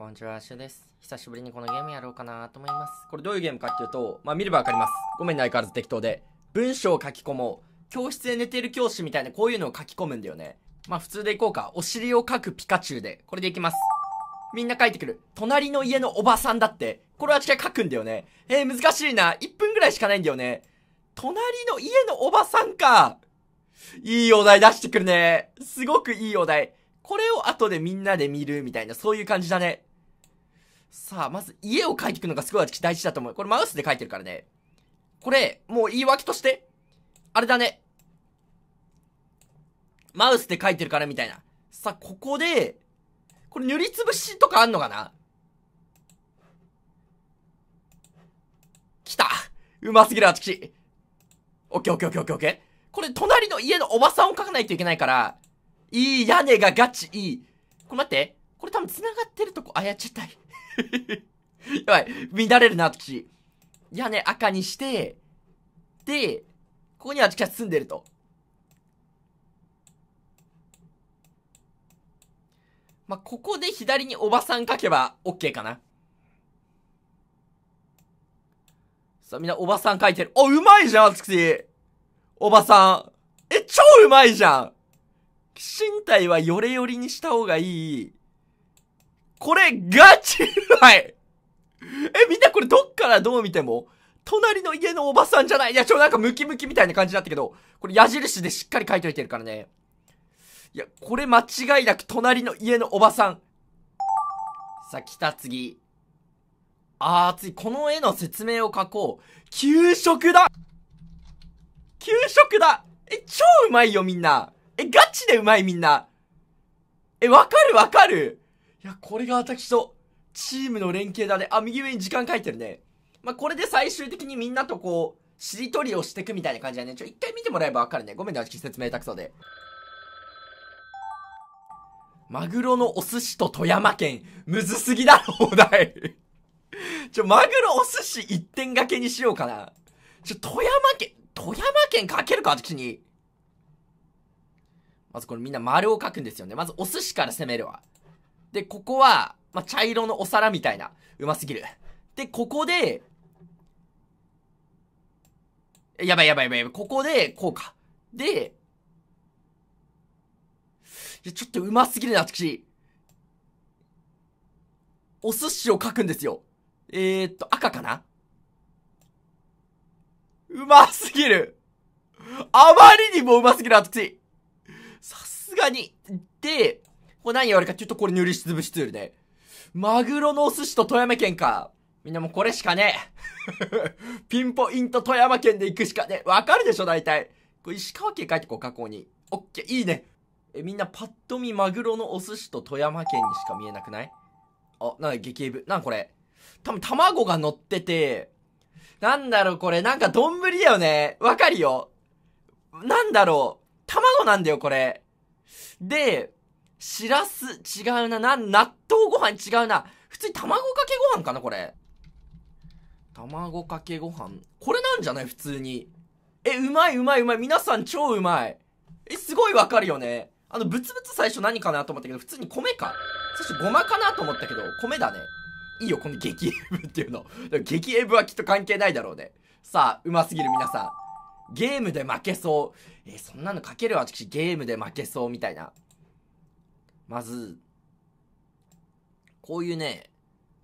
こんにちは、シュです。久しぶりにこのゲームやろうかなと思います。これどういうゲームかっていうと、まあ見ればわかります。ごめんね、相変わらず適当で。文章を書き込もう。教室で寝てる教師みたいなこういうのを書き込むんだよね。まあ普通でいこうか。お尻を書くピカチュウで。これでいきます。みんな書いてくる。隣の家のおばさんだって。これは違う書くんだよね。えー、難しいな。1分ぐらいしかないんだよね。隣の家のおばさんか。いいお題出してくるね。すごくいいお題。これを後でみんなで見るみたいな、そういう感じだね。さあ、まず家を描いていくのがすごい大事だと思う。これマウスで描いてるからね。これ、もう言い訳として、あれだね。マウスで描いてるからみたいな。さあ、ここで、これ塗りつぶしとかあんのかな来たうますぎる、あちきオッケーオッケーオッケーオッケーオッケー。これ、隣の家のおばさんを描かないといけないから、いい屋根がガチいい。これ待って。これ多分繋がってるとこ、あ、やっちゃった。やばい。乱れるな、私。屋根赤にして、で、ここに私は住んでると。まあ、ここで左におばさん書けば OK かな。さあ、みんなおばさん書いてる。あ、うまいじゃん、私。おばさん。え、超うまいじゃん身体はヨレヨレにした方がいい。これ、ガチうまいえ、みんなこれどっからどう見ても、隣の家のおばさんじゃないいや、ちょ、なんかムキムキみたいな感じだったけど、これ矢印でしっかり書いといてるからね。いや、これ間違いなく隣の家のおばさん。さあ、来た次。あー、次、この絵の説明を書こう。給食だ給食だえ、超うまいよみんな。え、ガチでうまいみんな。え、わかるわかるいや、これが私と、チームの連携だね。あ、右上に時間書いてるね。まあ、これで最終的にみんなとこう、しりとりをしていくみたいな感じだね。ちょ、一回見てもらえばわかるね。ごめんね、私説明たくそで。マグロのお寿司と富山県、むずすぎだろ、お題。ちょ、マグロお寿司一点掛けにしようかな。ちょ、富山県、富山県かけるか、私に。まずこれみんな丸を書くんですよね。まずお寿司から攻めるわ。で、ここは、まあ、茶色のお皿みたいな。うますぎる。で、ここで、やばいやばいやばいやばい。ここで、こうか。で、いや、ちょっとうますぎるな、私。お寿司を書くんですよ。えー、っと、赤かなうますぎる。あまりにもうますぎる、私。さすがに。で、これ何れるかっていうと、これ塗りつぶしツールで。マグロのお寿司と富山県か。みんなもうこれしかねえ。ピンポイント富山県で行くしかねえ。わかるでしょ、大体。これ石川県書いてこう、加工に。オッケー、いいね。え、みんなパッと見マグロのお寿司と富山県にしか見えなくないあ、なんだ、激エブ。なんこれ。多分卵が乗ってて、なんだろう、これ。なんか丼だよね。わかるよ。なんだろう。卵なんだよ、これ。で、しらす、違うな。な、納豆ご飯違うな。普通に卵かけご飯かな、これ。卵かけご飯。これなんじゃない普通に。え、うまいうまいうまい。皆さん超うまい。え、すごいわかるよね。あの、ブツブツ最初何かなと思ったけど、普通に米か。そしてごまかなと思ったけど、米だね。いいよ、この激エブっていうの。激エブはきっと関係ないだろうね。さあ、うますぎる皆さん。ゲームで負けそう。えー、そんなのかけるわ、私。ゲームで負けそうみたいな。まず、こういうね、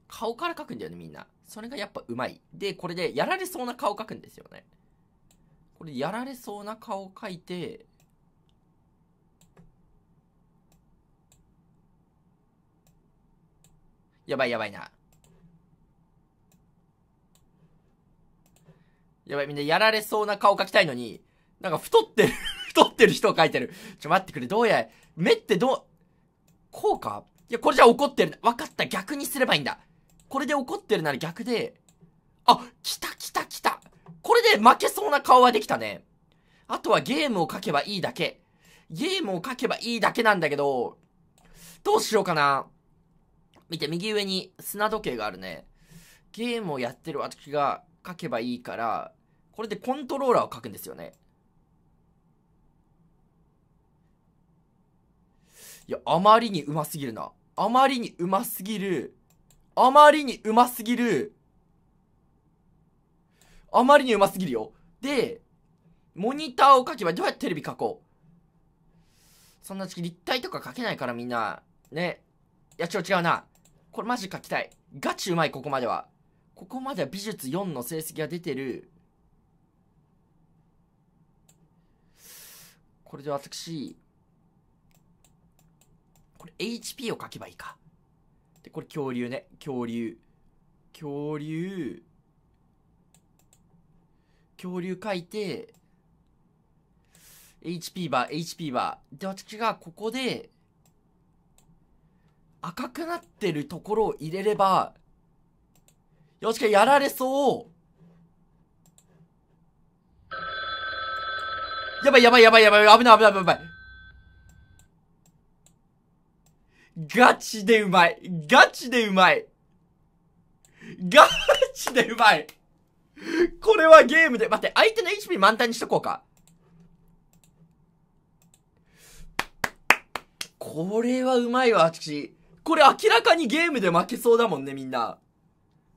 顔から描くんだよね、みんな。それがやっぱうまい。で、これでやられそうな顔描くんですよね。これやられそうな顔描いて、やばいやばいな。やばい、みんなやられそうな顔描きたいのに、なんか太ってる太ってる人を描いてる。ちょ、待ってくれ、どうや、目ってどう、こうかいや、これじゃ怒ってる。分かった。逆にすればいいんだ。これで怒ってるなら逆で、あ、来た来た来た。これで負けそうな顔はできたね。あとはゲームを書けばいいだけ。ゲームを書けばいいだけなんだけど、どうしようかな。見て、右上に砂時計があるね。ゲームをやってる私が書けばいいから、これでコントローラーを書くんですよね。いや、あまりにうますぎるな。あまりにうますぎる。あまりにうますぎる。あまりにうますぎるよ。で、モニターを書けばどうやってテレビ書こう。そんな時期立体とか書けないからみんな。ね。いや、違う違うな。これマジ書きたい。ガチうまい、ここまでは。ここまでは美術4の成績が出てる。これで私、これ HP を書けばいいか。で、これ恐竜ね。恐竜。恐竜。恐竜書いて、HP バー、HP バー。で、私がここで、赤くなってるところを入れれば、よしか、やられそうやばいやばいやばいやばい、危ない危ない危ない。ガチでうまい。ガチでうまい。ガチでうまい。これはゲームで、待って、相手の HP 満タンにしとこうか。これはうまいわ、私。これ明らかにゲームで負けそうだもんね、みんな。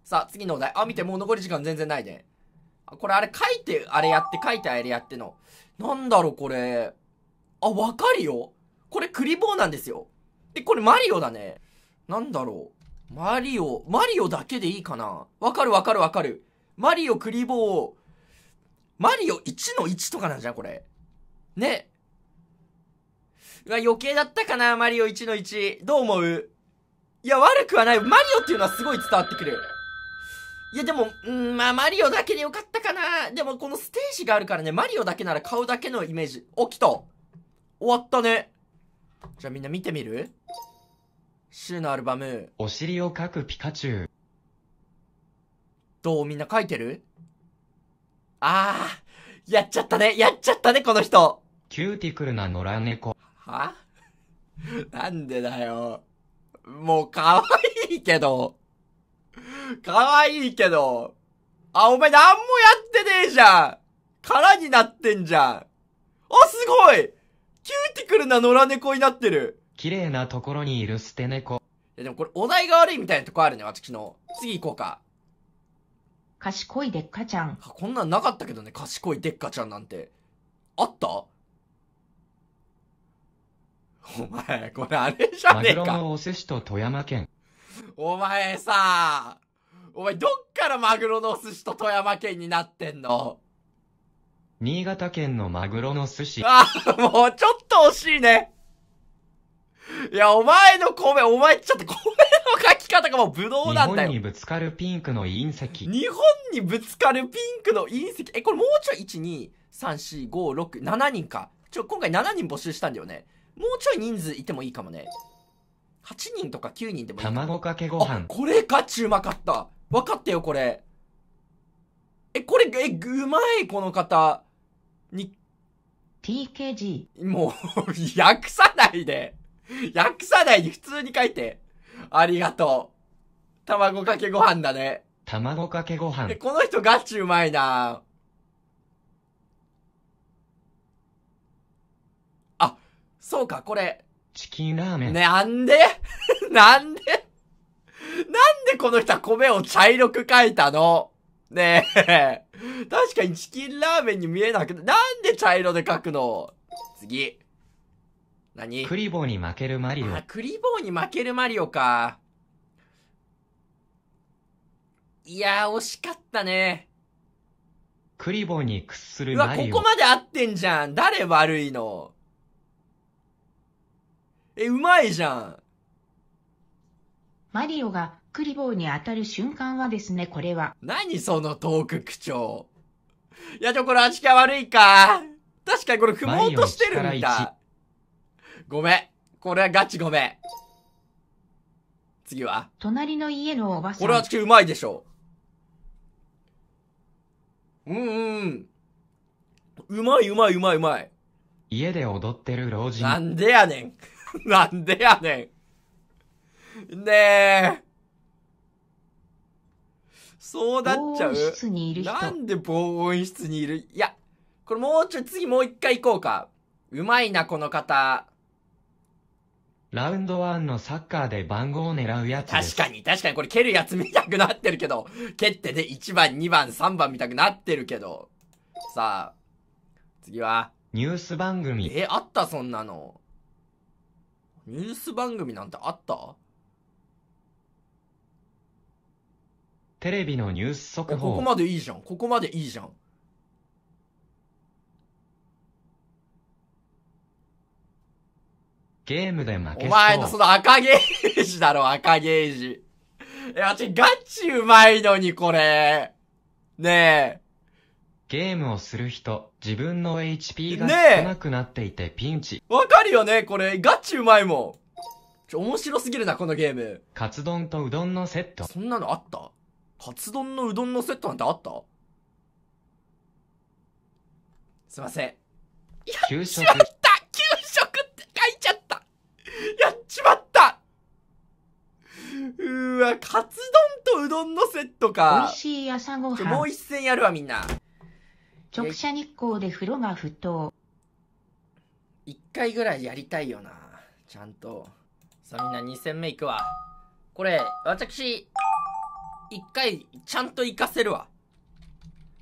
さあ、次のお題。あ、見て、もう残り時間全然ないね。これあれ書いて、あれやって、書いてあれやっての。なんだろ、これ。あ、わかるよ。これクリボーなんですよ。え、これマリオだね。なんだろう。マリオ、マリオだけでいいかな。わかるわかるわかる。マリオクリボー、マリオ1の1とかなんじゃん、これ。ね。うわ、余計だったかな、マリオ1の1。どう思ういや、悪くはない。マリオっていうのはすごい伝わってくる。いや、でも、うん、まあ、マリオだけでよかったかな。でも、このステージがあるからね、マリオだけなら顔だけのイメージ。起きた。終わったね。じゃあみんな見てみるシューのアルバム。お尻を描くピカチュウ。どうみんな書いてるあー、やっちゃったね、やっちゃったね、この人。キューティクルな野良猫。はなんでだよ。もう、可愛いけど。可愛いけど。あ、お前なんもやってねえじゃん空になってんじゃんあ、すごいキューティクルな野良猫になってる綺麗なところにいる捨て猫。いやでもこれお題が悪いみたいなとこあるね、私の。次行こうか。賢いでっかちゃん。こんなんなかったけどね、賢いでっかちゃんなんて。あったお前、これあれじゃねえか。マグロのお寿司と富山県。お前さ、お前どっからマグロのお寿司と富山県になってんの新潟県のマグロの寿司。あ、もうちょっと惜しいね。いや、お前の米、お前ちょっと米の書き方がもうブドウなんだよ。日本にぶつかるピンクの隕石。日本にぶつかるピンクの隕石。え、これもうちょい1、2、3、4、5、6、7人か。ちょ、今回7人募集したんだよね。もうちょい人数いてもいいかもね。8人とか9人でもいい。卵かけご飯。これガチうまかった。分かってよ、これ。え、これ、え、うまい、この方。に、TKG。もう 訳さないで。訳さないに普通に書いて。ありがとう。卵かけご飯だね。卵かけご飯。この人ガチうまいなあ、そうか、これ。チキンラーメン。ね、なんで なんでなんでこの人は米を茶色く書いたのねえ。確かにチキンラーメンに見えなくて、なんで茶色で書くの次。何クリボーに負けるマリオ。あ、クリボーに負けるマリオか。いや惜しかったね。クリボーに屈するマリオ。うわ、ここまで合ってんじゃん。誰悪いの。え、うまいじゃん。マリオがクリボーに当たる瞬間はですね、これは。何そのトーク口調。いや、ちょ、これ足が悪いか。確かにこれ踏もうとしてるんだ。ごめん。これはガチごめん。次は隣の家のおばさん。これはうまいでしょう。うんうん。うまいうまいうまいうまい。家で踊ってる老人。なんでやねん。なんでやねん。ねえ。そうなっちゃう。なんで防音室にいるいや、これもうちょい次もう一回行こうか。うまいな、この方。ラウンドンのサッカーで番号を狙うやつ確かに、確かにこれ蹴るやつ見たくなってるけど、蹴ってね、1番、2番、3番見たくなってるけど。さあ、次はニュース番組。え、あったそんなの。ニュース番組なんてあったテレビのニュース速報。ここまでいいじゃん。ここまでいいじゃん。ゲームで負けそう。お前のその赤ゲージだろ、赤ゲージ。え、あっち、ガチうまいのに、これ。ねえ。ゲームをする人、自分の HP が少なくなっていてピンチ。わ、かるよね、これ。ガチうまいもん。ちょ、面白すぎるな、このゲーム。カツ丼とうどんのセット。そんなのあったカツ丼のうどんのセットなんてあったすいません。給食。か、カツ丼とうどんのセットか。美味しい朝ごはん。もう一戦やるわ、みんな。直射日光で風呂が沸騰。一回ぐらいやりたいよな。ちゃんと。さあみんな2戦目いくわ。これ、私、一回、ちゃんと行かせるわ。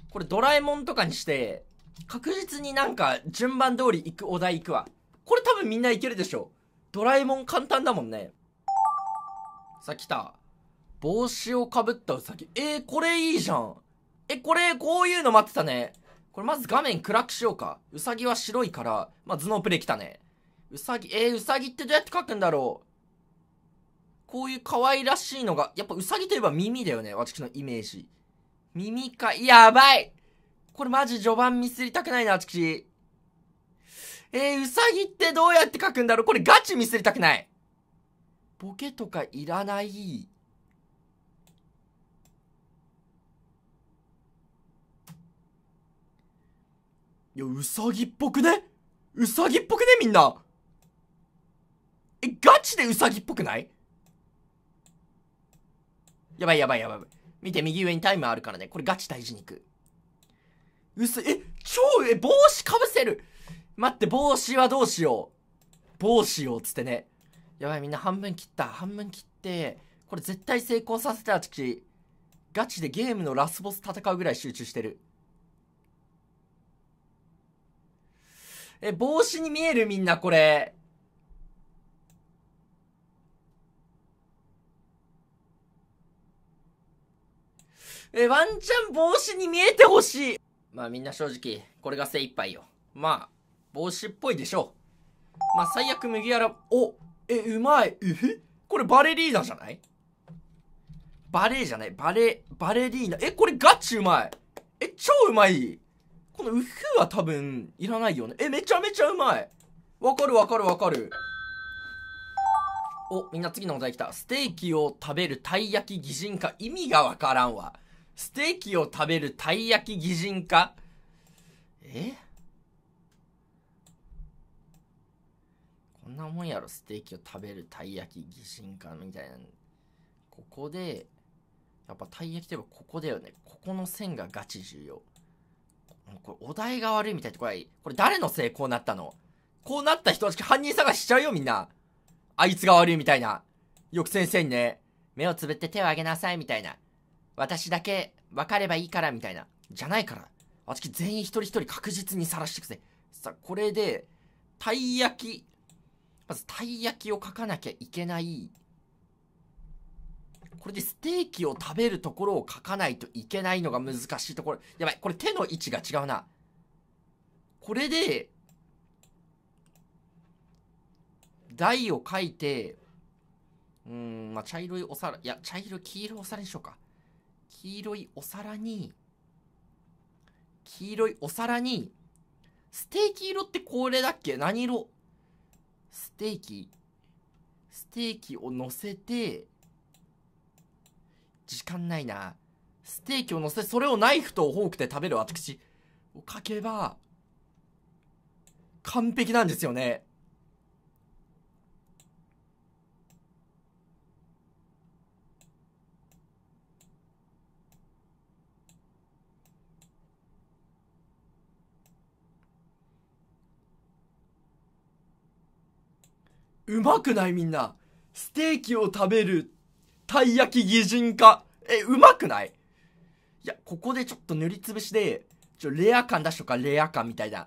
これドラえもんとかにして、確実になんか順番通り行くお題行くわ。これ多分みんないけるでしょ。ドラえもん簡単だもんね。さあ来た。帽子をかぶったウサギ。えー、これいいじゃん。え、これ、こういうの待ってたね。これまず画面暗くしようか。ウサギは白いから、まあ、頭脳プレイ来たね。ウサギ、えー、ウサギってどうやって描くんだろうこういう可愛らしいのが、やっぱウサギといえば耳だよね。私のイメージ。耳か、やばいこれマジ序盤ミスりたくないな、私。えー、ウサギってどうやって書くんだろうこれガチミスりたくないボケとかいらない。いや、うさぎっぽくねうさぎっぽくねみんな。え、ガチでうさぎっぽくないやばいやばいやばい。見て、右上にタイムあるからね。これガチ大事にいく。うさ、え、超、え、帽子かぶせる待って、帽子はどうしよう。帽子をつってね。やばい、みんな半分切った。半分切って、これ絶対成功させたら、ちガチでゲームのラスボス戦うぐらい集中してる。え、帽子に見えるみんなこれ。え、ワンチャン帽子に見えてほしい。まあみんな正直、これが精一杯よ。まあ、帽子っぽいでしょう。まあ最悪麦わら、お、え、うまい。えこれバレリーナじゃないバレーじゃない。バレ、バレリーナ。え、これガチうまい。え、超うまい。このウフは多分いらないよね。え、めちゃめちゃうまいわかるわかるわかる。お、みんな次のお題来た。ステーキを食べるたい焼き擬人化。意味がわからんわ。ステーキを食べるたい焼き擬人化えこんなもんやろ、ステーキを食べるたい焼き擬人化みたいな。ここで、やっぱたい焼きといえばここだよね。ここの線がガチ重要。これお題が悪いみたいって、これ、これ誰のせいこうなったのこうなった人は犯人探ししちゃうよみんな。あいつが悪いみたいな。よく先生にね、目をつぶって手を挙げなさいみたいな。私だけ分かればいいからみたいな。じゃないから。私全員一人一人確実にさらしてくぜ。さあ、これで、たい焼き。まず、たい焼きを書かなきゃいけないこれでステーキを食べるところを書かないといけないのが難しいところ。やばい、これ手の位置が違うな。これで、台を書いて、うん、まあ、茶色いお皿、いや、茶色い、黄色いお皿にしようか。黄色いお皿に、黄色いお皿に、ステーキ色ってこれだっけ何色ステーキ、ステーキを乗せて、時間ないな。ステーキを乗せて、それをナイフとフォークで食べる私を書けば、完璧なんですよね。うまくないみんな。ステーキを食べるたい焼き擬人化。え、うまくないいや、ここでちょっと塗りつぶしで、ちょ、レア感出しとか、レア感みたいな。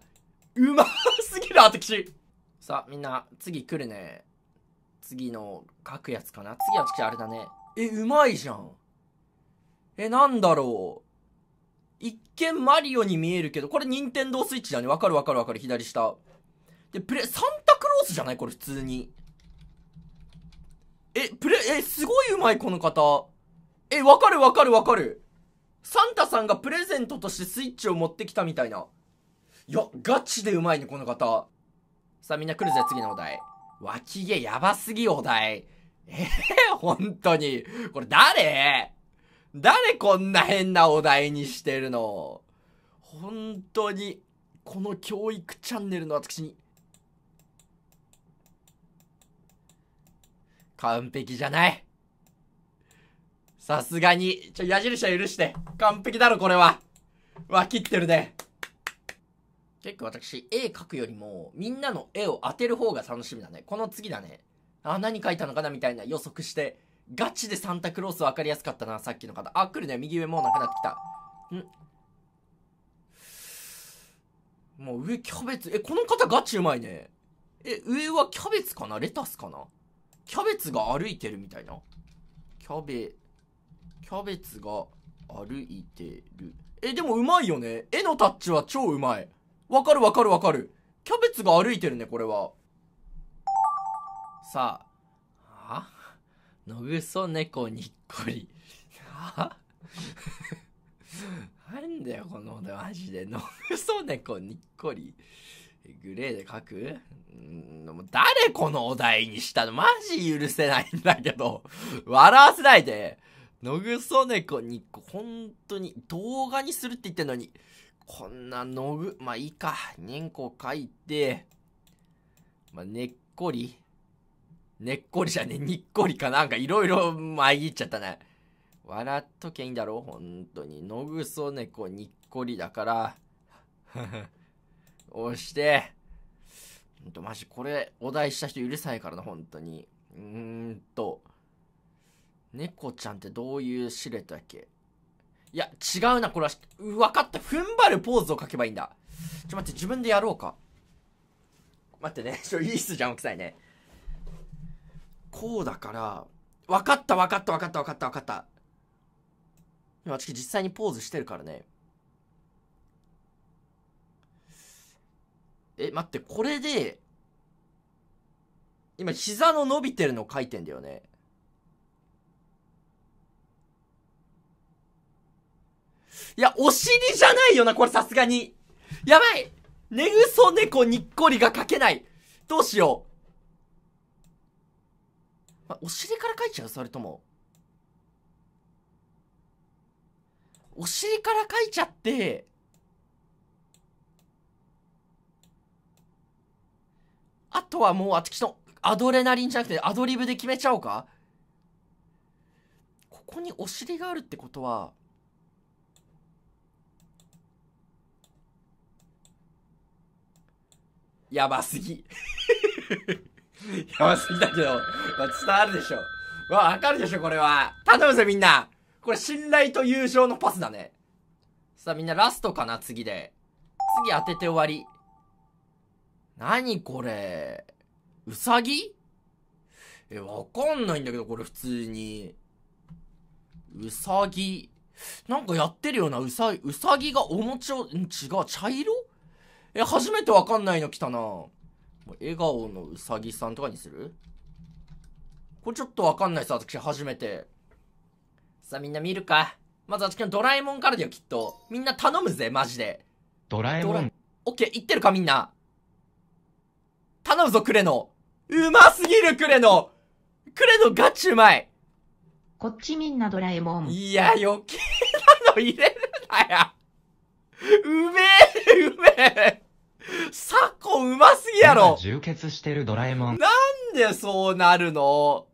うますぎる、私。さあ、みんな、次来るね。次の書くやつかな。次はとあれだね。え、うまいじゃん。え、なんだろう。一見マリオに見えるけど、これ任天堂スイッチだね。わかるわかるわかる、左下。で、プレ、サンタクロースじゃないこれ普通に。え、プレ、え、すごい上手い、この方。え、わかるわかるわかる。サンタさんがプレゼントとしてスイッチを持ってきたみたいな。いや、ガチで上手いね、この方。さあ、みんな来るぜ、次のお題。脇毛やばすぎ、お題。えー、本当に。これ誰誰こんな変なお題にしてるの本当に、この教育チャンネルの私に完璧じゃないさすがに、ちょ、矢印は許して。完璧だろ、これは。わ、切ってるね。結構私、絵描くよりも、みんなの絵を当てる方が楽しみだね。この次だね。あ、何描いたのかなみたいな予測して。ガチでサンタクロースわかりやすかったな、さっきの方。あ、来るね。右上もうなくなってきた。んもう上キャベツ。え、この方ガチうまいね。え、上はキャベツかなレタスかなキャベツが歩いてるみたいな。キャベ、キャベツが歩いてる。え、でもうまいよね。絵のタッチは超うまい。わかるわかるわかる。キャベツが歩いてるね、これは。さあ。あのぐそ猫にっこり。あ なんだよ、この、マジで。のぐそ猫にっこり。グレーで書くんも誰このお題にしたのマジ許せないんだけど。笑わせないで。のぐそ猫に、本当に動画にするって言ってんのに、こんなのぐ、まあいいか。を書いて、まあ、ねっこり。ねっこりじゃねえ、にっこりかなんかいろいろ参っちゃったね。笑っときゃいいんだろ本当に。のぐそ猫にっこりだから。押して、ほんとマジこれお題した人うるさいからな、本当に。うーんと、猫ちゃんってどういうシルエットだっけいや、違うな、これは。分かった。踏ん張るポーズを書けばいいんだ。ちょ、待って、自分でやろうか。待ってね。ちょ、いいっすじゃん、臭さね。こうだから、分かった、分かった、分かった、分かった、分かった。今、私実際にポーズしてるからね。え、待って、これで、今、膝の伸びてるの書いてんだよね。いや、お尻じゃないよな、これさすがに。やばい寝ぐそ猫にっこりが書けない。どうしよう。お尻から書いちゃうそれとも。お尻から書いちゃって、あとはもう私のアドレナリンじゃなくてアドリブで決めちゃおうかここにお尻があるってことはやばすぎ やばすぎだけど、まあ、伝わるでしょわ、わかるでしょこれは。頼むぜみんなこれ信頼と友情のパスだね。さあみんなラストかな次で。次当てて終わり。何これうさぎえ、わかんないんだけど、これ普通に。うさぎ。なんかやってるよな、うさぎ、うさぎがお餅を、ん違う、茶色え、初めてわかんないの来たな。笑顔のうさぎさんとかにするこれちょっとわかんないさ、私初めて。さあみんな見るか。まず私のドラえもんからだよ、きっと。みんな頼むぜ、マジで。ドラえもん。オッケー、言ってるか、みんな。頼むぞ、クレノ。うますぎる、クレノ。クレノガチうまい。こっちみんなドラえもん。いや、余計なの入れるなや。うめえ、うめえ。サコうますぎやろ。充血してるドラえもん。なんでそうなるの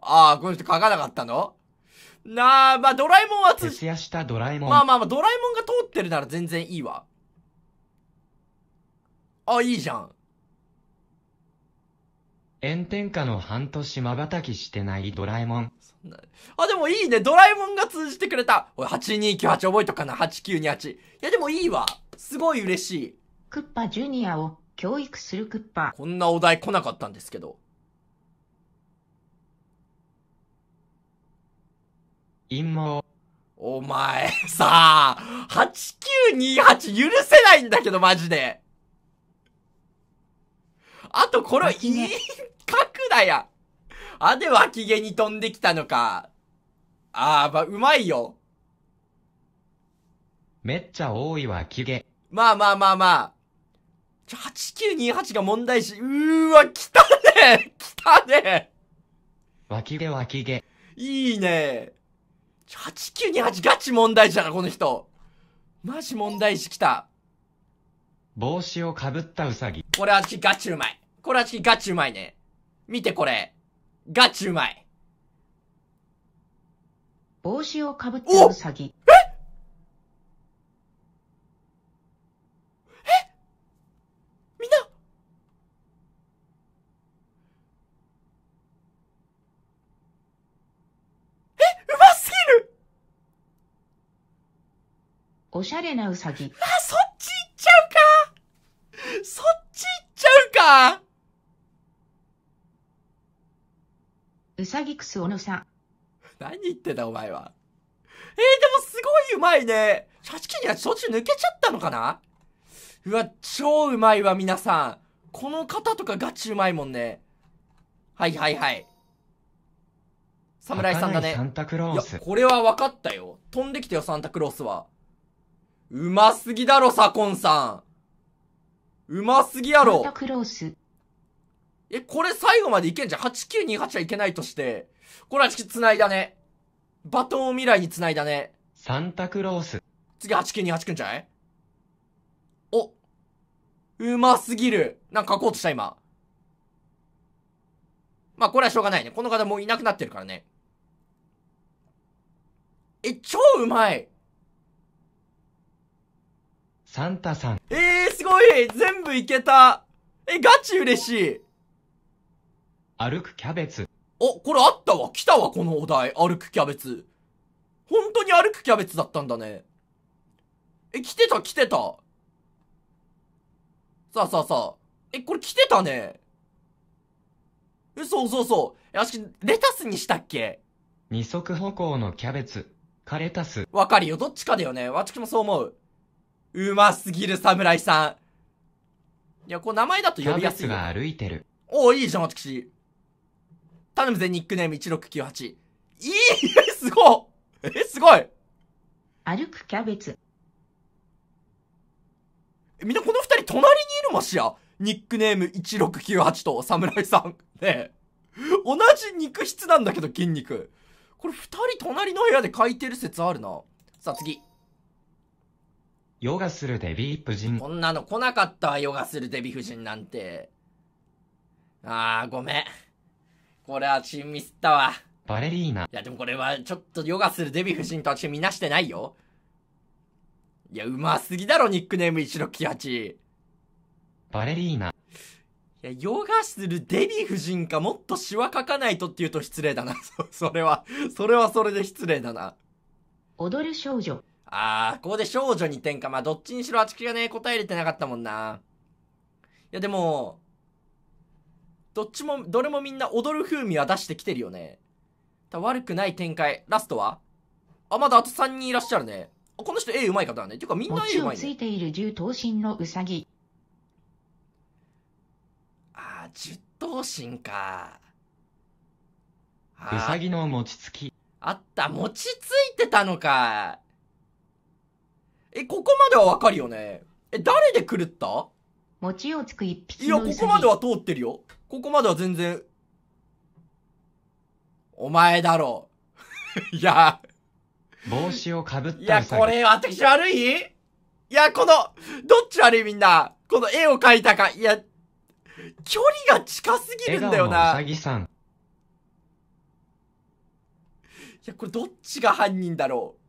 ああ、この人書かなかったのなあ、まあドラえもんはつ、まあまあまあ、ドラえもんが通ってるなら全然いいわ。あ、いいじゃん。炎天下の半年瞬きしてないドラえもん。そんなあ、でもいいね。ドラえもんが通じてくれた。おい、8298覚えとかな。8928。いや、でもいいわ。すごい嬉しい。クッパジュニアを教育するクッパ。こんなお題来なかったんですけど。陰謀。お前、さあ、8928許せないんだけど、マジで。あとこれ、いい角だや。あ、で脇毛に飛んできたのか。あー、ば、うまいよ。めっちゃ多い脇毛。まあまあまあまあ。ちょ、8928が問題し、うーわ、来たね来たね脇毛脇毛。いいねちょ、8928ガチ問題じゃん、この人。マジ問題し来た。帽子をかぶったうさぎ。これはガチうまい。これはガチうまいね。見てこれ。ガチうまい。帽子をかぶったウサギ。ええみんなえうますぎるおしゃれなうさぎあ、そっち行っちゃうかそっち行っちゃうかうさぎくすおのさん。何言ってんだお前は。えー、でもすごいうまいね。シャチキにはゅう抜けちゃったのかなうわ、超うまいわ、皆さん。この方とかガチうまいもんね。はいはいはい。侍さんだね。サンタクロース。いや、これは分かったよ。飛んできたよ、サンタクロースは。うますぎだろ、サコンさん。うますぎやろ。サンタクロース。え、これ最後までいけんじゃん。8928はいけないとして。これは繋いだね。バトンを未来に繋いだね。サンタクロース。次8928くんじゃないお。うますぎる。なんか書こうとした今。まあこれはしょうがないね。この方もういなくなってるからね。え、超うまいサンタさん。えー、すごい全部いけたえ、ガチ嬉しい歩くキャベツ。お、これあったわ。来たわ、このお題。歩くキャベツ。本当に歩くキャベツだったんだね。え、来てた、来てた。さあさあさあ。え、これ来てたね。え、そうそうそう。え、あし、レタスにしたっけ二足歩行のキャベツ。カレタス。わかるよ。どっちかだよね。私もそう思う。うますぎる、侍さん。いや、こう名前だと呼びやすい。キャベツが歩いてる。おお、いいじゃん、私。頼むぜ、ニックネーム1698。いいすごいえ、すごい歩くキャベツ。みんなこの二人隣にいるましや。ニックネーム1698と侍さん。ねえ。同じ肉質なんだけど、筋肉。これ二人隣の部屋で書いてる説あるな。さあ次。ヨガするデヴィ夫人。こんなの来なかったわ、ヨガするデヴィ夫人なんて。あー、ごめん。これはチームミスったわ。バレリーナ。いや、でもこれは、ちょっとヨガするデヴィ夫人と私みなしてないよ。いや、うますぎだろ、ニックネーム1 6 8バレリーナ。いや、ヨガするデヴィ夫人か、もっとシワ書かないとって言うと失礼だな。それは、それはそれで失礼だな。踊る少女。あー、ここで少女に転か。まあ、どっちにしろあちきがね、答えれてなかったもんな。いや、でも、どっちも、どれもみんな踊る風味は出してきてるよね。悪くない展開。ラストはあ、まだあと3人いらっしゃるね。この人 A うまい方だね。ていうかみんな A うまいね。ついている十頭身のうさぎ。あ10頭身か。うさぎの餅つき。あった、餅ついてたのか。え、ここまではわかるよね。え、誰で狂った餅をつく一匹いや、ここまでは通ってるよ。ここまでは全然。お前だろう。いや。帽子をかぶったいや、これ私悪いいや、この、どっち悪いみんな。この絵を描いたか。いや、距離が近すぎるんだよな。いや、これどっちが犯人だろう。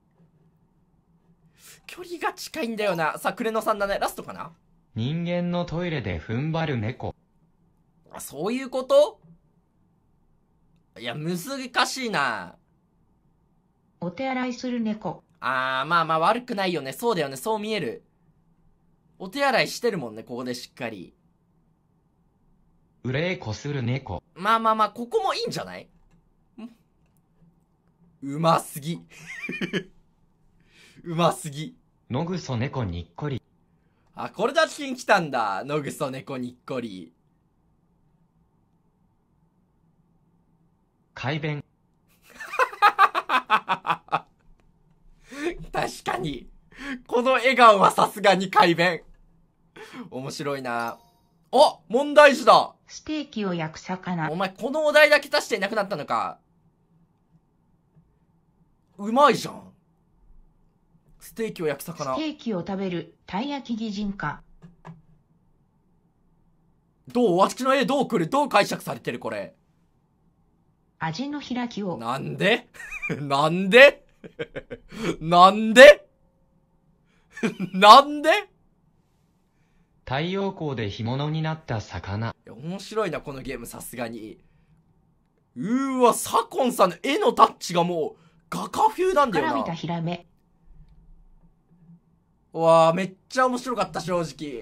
距離が近いんだよな。さあ、クレノさんだね。ラストかな人間のトイレで踏ん張る猫。あ、そういうこといや、難しいな。お手洗いする猫。あー、まあまあ悪くないよね。そうだよね。そう見える。お手洗いしてるもんね、ここでしっかり。うれいこする猫。まあまあまあ、ここもいいんじゃないうますぎ。うますぎ。の ぐそ猫にっこり。あ、これだけ来たんだ。のぐそ猫にっこり。改弁。確かに。この笑顔はさすがに改弁。面白いな。あ問題児だステーキを焼く魚。お前、このお題だけ足していなくなったのか。うまいじゃん。ステーキを焼く魚ステーキを食べるたい焼き擬人化どうわしの絵どうくるどう解釈されてるこれ味の開きをなんで なんで なんで なんで太陽光で干物になった魚面白いなこのゲームさすがにうーわ左近さんの絵のタッチがもう画家風なんだよな。からびたヒラメわあめっちゃ面白かった、正直。い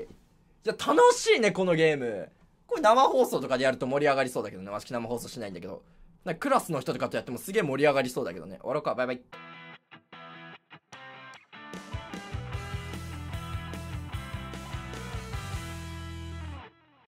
や、楽しいね、このゲーム。これ生放送とかでやると盛り上がりそうだけどね。わし生放送しないんだけど。なクラスの人とかとやってもすげえ盛り上がりそうだけどね。終わろうか、バイバイ。